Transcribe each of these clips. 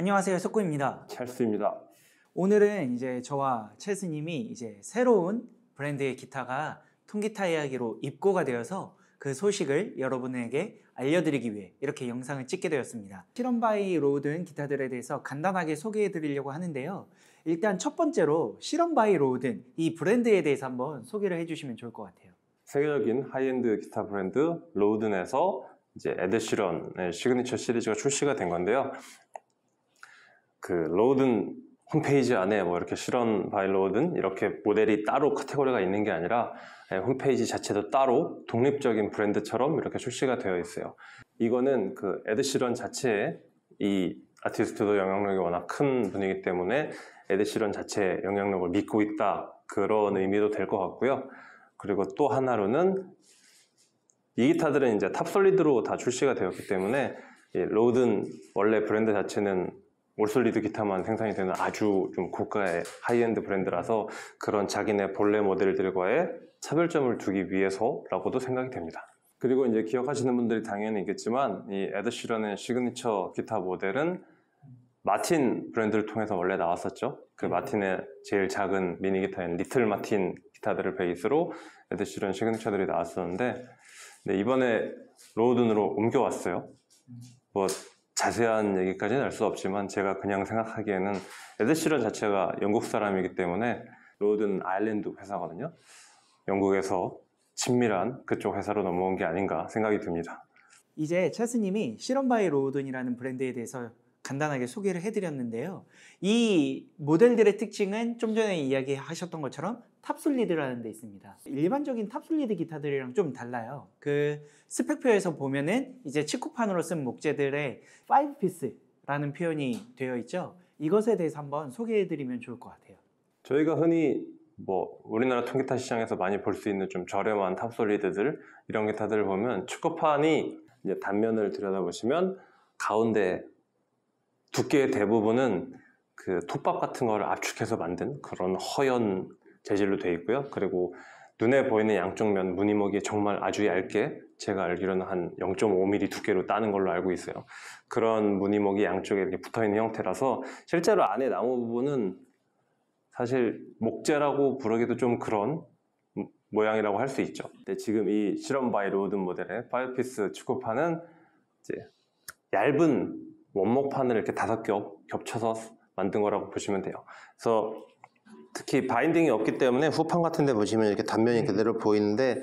안녕하세요, 석구입니다. 찰스입니다. 오늘은 이제 저와 찰스님이 이제 새로운 브랜드의 기타가 통기타 이야기로 입고가 되어서 그 소식을 여러분에게 알려드리기 위해 이렇게 영상을 찍게 되었습니다. 실험바이 로우든 기타들에 대해서 간단하게 소개해 드리려고 하는데요. 일단 첫 번째로 실험바이 로우든 이 브랜드에 대해서 한번 소개를 해주시면 좋을 것 같아요. 세계적인 하이엔드 기타 브랜드 로우든에서 이제 에드시런의 시그니처 시리즈가 출시가 된 건데요. 그 로든 홈페이지 안에 뭐 이렇게 실현 바이 로든 이렇게 모델이 따로 카테고리가 있는 게 아니라 예, 홈페이지 자체도 따로 독립적인 브랜드처럼 이렇게 출시가 되어 있어요. 이거는 그 에드시런 자체에 이 아티스트도 영향력이 워낙 큰 분이기 때문에 에드시런 자체에 영향력을 믿고 있다 그런 의미도 될 것 같고요. 그리고 또 하나로는 이 기타들은 이제 탑솔리드로 다 출시가 되었기 때문에 로든 원래 브랜드 자체는 올솔리드 기타만 생산이 되는 아주 좀 고가의 하이엔드 브랜드라서 그런 자기네 본래 모델들과의 차별점을 두기 위해서라고도 생각이 됩니다. 그리고 이제 기억하시는 분들이 당연히 있겠지만 이 에드시런의 시그니처 기타 모델은 마틴 브랜드를 통해서 원래 나왔었죠. 그 마틴의 제일 작은 미니 기타인 리틀 마틴 기타들을 베이스로 에드시런 시그니처들이 나왔었는데 네, 이번에 로우든으로 옮겨왔어요. 뭐 자세한 얘기까지는 알 수 없지만 제가 그냥 생각하기에는 에드시런 자체가 영국 사람이기 때문에 로든 아일랜드 회사거든요. 영국에서 친밀한 그쪽 회사로 넘어온 게 아닌가 생각이 듭니다. 이제 체스님이 실험 바이 로든이라는 브랜드에 대해서 간단하게 소개를 해드렸는데요. 이 모델들의 특징은 좀 전에 이야기하셨던 것처럼 탑솔리드라는 데 있습니다. 일반적인 탑솔리드 기타들이랑 좀 달라요. 그 스펙표에서 보면은 이제 치쿠판으로 쓴 목재들의 5피스라는 표현이 되어 있죠. 이것에 대해서 한번 소개해드리면 좋을 것 같아요. 저희가 흔히 뭐 우리나라 통기타 시장에서 많이 볼 수 있는 좀 저렴한 탑솔리드들 이런 기타들을 보면 축구판이 단면을 들여다보시면 가운데 두께의 대부분은 그 톱밥 같은 걸 압축해서 만든 그런 허연 재질로 되어 있고요. 그리고 눈에 보이는 양쪽 면 무늬목이 정말 아주 얇게 제가 알기로는 한 0.5mm 두께로 따는 걸로 알고 있어요. 그런 무늬목이 양쪽에 이렇게 붙어 있는 형태라서 실제로 안에 나무 부분은 사실 목재라고 부르기도 좀 그런 모양이라고 할 수 있죠. 근데 지금 이 실험 바이 로든 모델의 파이피스 축구판은 이제 얇은 원목판을 이렇게 다섯 개 겹쳐서 만든 거라고 보시면 돼요. 그래서 특히 바인딩이 없기 때문에 후판 같은 데 보시면 이렇게 단면이 그대로 보이는데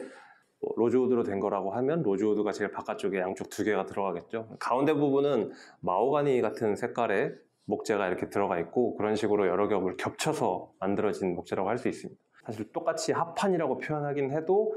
뭐 로즈우드로 된 거라고 하면 로즈우드가 제일 바깥쪽에 양쪽 두 개가 들어가겠죠. 가운데 부분은 마오가니 같은 색깔의 목재가 이렇게 들어가 있고 그런 식으로 여러 겹을 겹쳐서 만들어진 목재라고 할 수 있습니다. 사실 똑같이 합판이라고 표현하긴 해도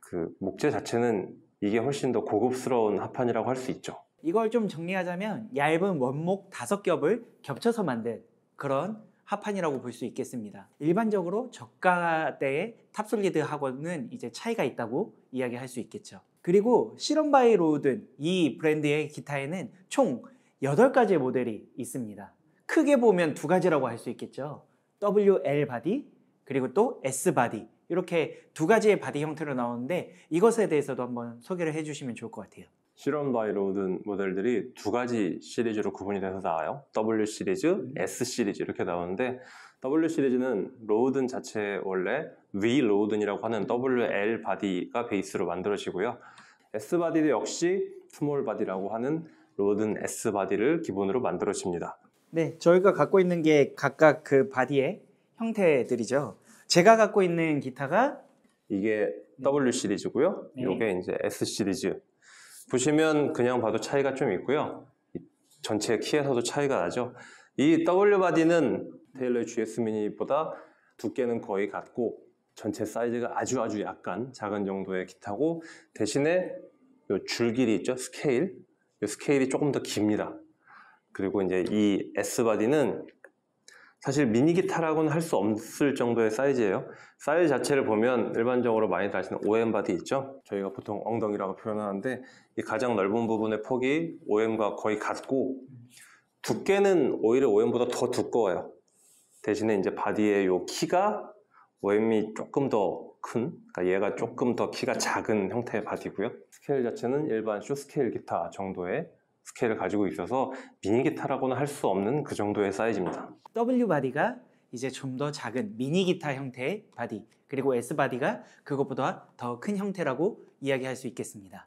그 목재 자체는 이게 훨씬 더 고급스러운 합판이라고 할 수 있죠. 이걸 좀 정리하자면 얇은 원목 다섯 겹을 겹쳐서 만든 그런 합판이라고 볼 수 있겠습니다. 일반적으로 저가대의 탑솔리드하고는 이제 차이가 있다고 이야기할 수 있겠죠. 그리고 실험바이 로든 이 브랜드의 기타에는 총 8가지의 모델이 있습니다. 크게 보면 두 가지라고 할 수 있겠죠. WL 바디 그리고 또 S 바디 이렇게 두 가지의 바디 형태로 나오는데 이것에 대해서도 한번 소개를 해주시면 좋을 것 같아요. 실험 바이로든 모델들이 두 가지 시리즈로 구분이 돼서 나와요. W 시리즈, 음. S 시리즈 이렇게 나오는데 W 시리즈는 로든 자체 원래 V 로든이라고 하는 WL 바디가 베이스로 만들어지고요. S 바디도 역시 스몰 바디라고 하는 로든 S 바디를 기본으로 만들어집니다. 네, 저희가 갖고 있는 게 각각 그 바디의 형태들이죠. 제가 갖고 있는 기타가 이게 W 시리즈고요. 네. 이게 이제 S 시리즈. 보시면 그냥 봐도 차이가 좀 있고요. 전체 키에서도 차이가 나죠. 이 W 바디는 테일러의 GS 미니보다 두께는 거의 같고 전체 사이즈가 아주 아주 약간 작은 정도의 기타고 대신에 줄 길이 있죠. 스케일. 이 스케일이 조금 더 깁니다. 그리고 이제 이 S 바디는 사실 미니 기타라고는 할 수 없을 정도의 사이즈예요 사이즈 자체를 보면 일반적으로 많이 다시는 OM 바디 있죠 저희가 보통 엉덩이라고 표현하는데 이 가장 넓은 부분의 폭이 OM과 거의 같고 두께는 오히려 OM보다 더 두꺼워요 대신에 이제 바디의 요 키가 OM이 조금 더 큰, 그러니까 얘가 조금 더 키가 작은 형태의 바디고요 스케일 자체는 일반 쇼 스케일 기타 정도의 스케일을 가지고 있어서 미니 기타라고는 할 수 없는 그 정도의 사이즈입니다. W 바디가 이제 좀 더 작은 미니 기타 형태의 바디 그리고 S 바디가 그것보다 더 큰 형태라고 이야기할 수 있겠습니다.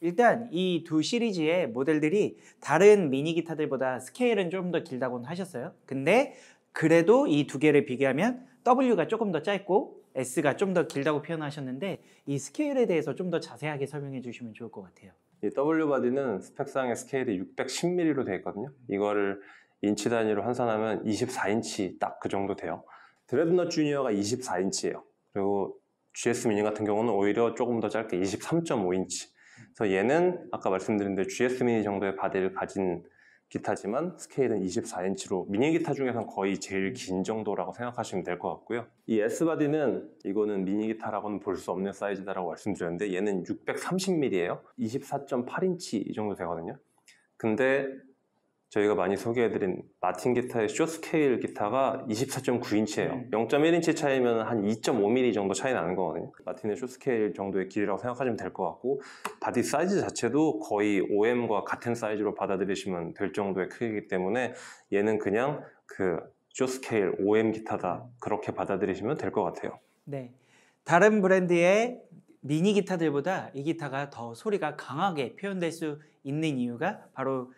일단 이 두 시리즈의 모델들이 다른 미니 기타들보다 스케일은 좀 더 길다고는 하셨어요. 근데 그래도 이 두 개를 비교하면 W가 조금 더 짧고 S가 좀 더 길다고 표현하셨는데 이 스케일에 대해서 좀 더 자세하게 설명해 주시면 좋을 것 같아요. 이 W바디는 스펙상의 스케일이 610mm로 되어 있거든요. 이거를 인치 단위로 환산하면 24인치 딱 그 정도 돼요. 드레드넛 주니어가 24인치예요. 그리고 GS 미니 같은 경우는 오히려 조금 더 짧게 23.5인치. 그래서 얘는 아까 말씀드린 대로 GS 미니 정도의 바디를 가진 기타지만 스케일은 24인치로 미니 기타 중에선 거의 제일 긴 정도라고 생각하시면 될 것 같고요. 이 S바디는 이거는 미니 기타라고는 볼 수 없는 사이즈다라고 말씀드렸는데 얘는 630mm예요. 24.8인치 이 정도 되거든요. 근데 저희가 많이 소개해드린 마틴 기타의 쇼스케일 기타가 24.9인치예요. 음. 0.1인치 차이면 한 2.5mm 정도 차이 나는 거거든요. 마틴의 쇼스케일 정도의 길이라고 생각하시면 될 것 같고 바디 사이즈 자체도 거의 OM과 같은 사이즈로 받아들이시면 될 정도의 크기이기 때문에 얘는 그냥 그 쇼스케일 OM 기타다 그렇게 받아들이시면 될 것 같아요. 네, 다른 브랜드의 미니 기타들보다 이 기타가 더 소리가 강하게 표현될 수 있는 이유가 바로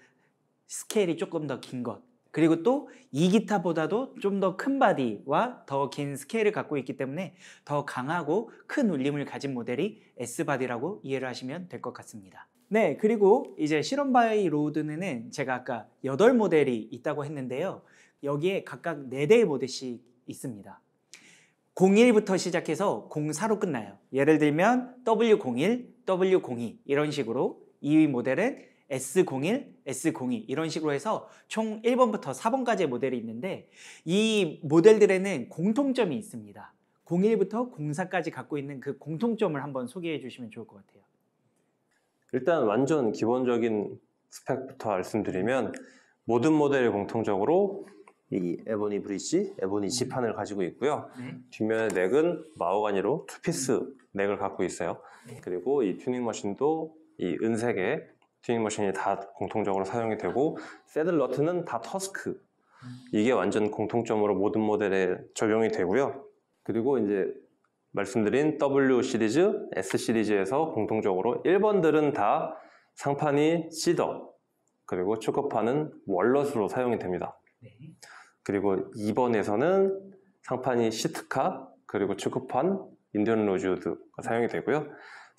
스케일이 조금 더 긴 것. 그리고 또 이 기타보다도 좀 더 큰 바디와 더 긴 스케일을 갖고 있기 때문에 더 강하고 큰 울림을 가진 모델이 S바디라고 이해를 하시면 될 것 같습니다. 네, 그리고 이제 실험바이 로드는 제가 아까 8모델이 있다고 했는데요. 여기에 각각 4대의 모델씩 있습니다. 01부터 시작해서 04로 끝나요. 예를 들면 W01, W02 이런 식으로 2위 모델은 S01, S02 이런 식으로 해서 총 1번부터 4번까지의 모델이 있는데 이 모델들에는 공통점이 있습니다. 01부터 04까지 갖고 있는 그 공통점을 한번 소개해 주시면 좋을 것 같아요. 일단 완전 기본적인 스펙부터 말씀드리면 모든 모델이 공통적으로 이 에보니 브릿지, 에보니 음. 지판을 가지고 있고요. 네. 뒷면의 넥은 마호가니로 투피스 넥을 갖고 있어요. 네. 그리고 이 튜닝 머신도 이 은색의 튜닝 머신이 다 공통적으로 사용이 되고 세들러트는다 터스크 이게 완전 공통점으로 모든 모델에 적용이 되고요 그리고 이제 말씀드린 W 시리즈, S 시리즈에서 공통적으로 1번들은 다 상판이 시더 그리고 축구판은 월럿으로 사용이 됩니다 그리고 2번에서는 상판이 시트카 그리고 축구판 인디언 로즈우드가 사용이 되고요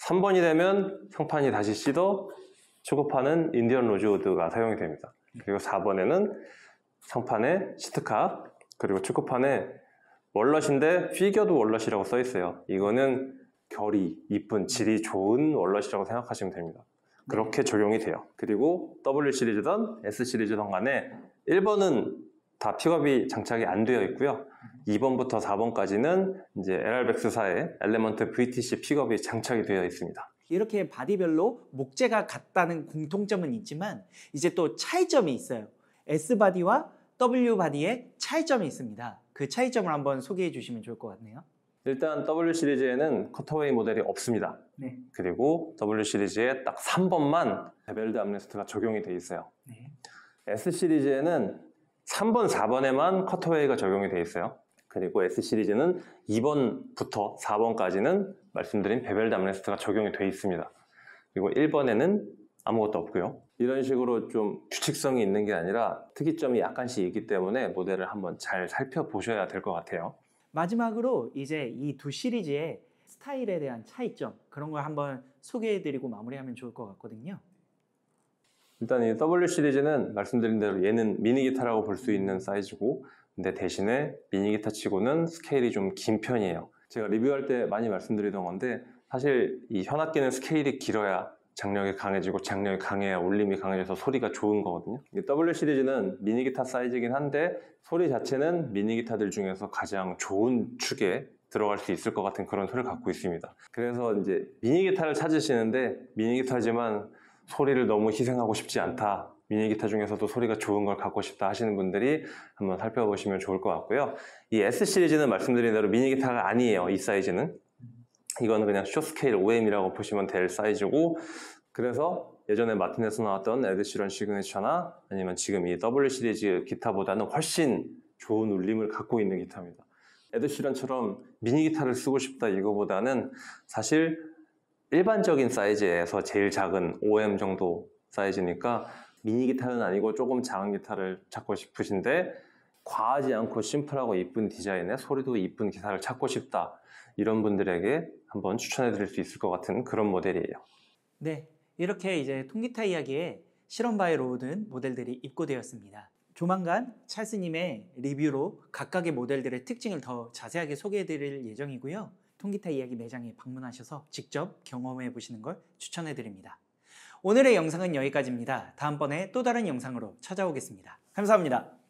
3번이 되면 상판이 다시 시더 취급판은 인디언 로즈우드가 사용이 됩니다. 그리고 4번에는 상판에 시트카 그리고 축구판에 월넛인데 피겨도 월넛이라고 써 있어요. 이거는 결이 이쁜 질이 좋은 월넛이라고 생각하시면 됩니다. 그렇게 적용이 돼요. 그리고 W 시리즈든 S 시리즈든 간에 1번은 다 픽업이 장착이 안 되어 있고요. 2번부터 4번까지는 이제 LR백스사의 엘레먼트 VTC 픽업이 장착이 되어 있습니다. 이렇게 바디별로 목재가 같다는 공통점은 있지만 이제 또 차이점이 있어요. S바디와 W바디의 차이점이 있습니다. 그 차이점을 한번 소개해 주시면 좋을 것 같네요. 일단 W 시리즈에는 커터웨이 모델이 없습니다. 네. 그리고 W 시리즈에 딱 3번만 베벨드 암레스트가 적용이 돼 있어요. 네. S 시리즈에는 3번, 4번에만 커터웨이가 적용이 돼 있어요. 그리고 S 시리즈는 2번부터 4번까지는 말씀드린 베벨 담레스트가 적용이 되어 있습니다. 그리고 1번에는 아무것도 없고요. 이런 식으로 좀 규칙성이 있는 게 아니라 특이점이 약간씩 있기 때문에 모델을 한번 잘 살펴보셔야 될 것 같아요. 마지막으로 이제 이 두 시리즈의 스타일에 대한 차이점 그런 걸 한번 소개해드리고 마무리하면 좋을 것 같거든요. 일단 이 W 시리즈는 말씀드린 대로 얘는 미니 기타라고 볼 수 있는 사이즈고 근데 대신에 미니기타 치고는 스케일이 좀 긴 편이에요. 제가 리뷰할 때 많이 말씀드리던 건데 사실 이 현악기는 스케일이 길어야 장력이 강해지고 장력이 강해야 울림이 강해져서 소리가 좋은 거거든요. W 시리즈는 미니기타 사이즈긴 한데 소리 자체는 미니기타들 중에서 가장 좋은 축에 들어갈 수 있을 것 같은 그런 소리를 갖고 있습니다. 그래서 이제 미니기타를 찾으시는데 미니기타지만 소리를 너무 희생하고 싶지 않다 미니 기타 중에서도 소리가 좋은 걸 갖고 싶다 하시는 분들이 한번 살펴보시면 좋을 것 같고요. 이 S 시리즈는 말씀드린 대로 미니 기타가 아니에요. 이 사이즈는. 이거는 그냥 쇼스케일 OM이라고 보시면 될 사이즈고 그래서 예전에 마틴에서 나왔던 에드시런 시그니처나 아니면 지금 이 W 시리즈 기타보다는 훨씬 좋은 울림을 갖고 있는 기타입니다. 에드시런처럼 미니 기타를 쓰고 싶다 이거보다는 사실 일반적인 사이즈에서 제일 작은 5M 정도 사이즈니까 미니 기타는 아니고 조금 작은 기타를 찾고 싶으신데 과하지 않고 심플하고 이쁜 디자인에 소리도 이쁜 기타를 찾고 싶다 이런 분들에게 한번 추천해 드릴 수 있을 것 같은 그런 모델이에요 네 이렇게 이제 통기타 이야기에 실험 바이 로 오는 모델들이 입고되었습니다 조만간 찰스님의 리뷰로 각각의 모델들의 특징을 더 자세하게 소개해 드릴 예정이고요 통기타 이야기 매장에 방문하셔서 직접 경험해 보시는 걸 추천해 드립니다 오늘의 영상은 여기까지입니다. 다음번에 또 다른 영상으로 찾아오겠습니다. 감사합니다.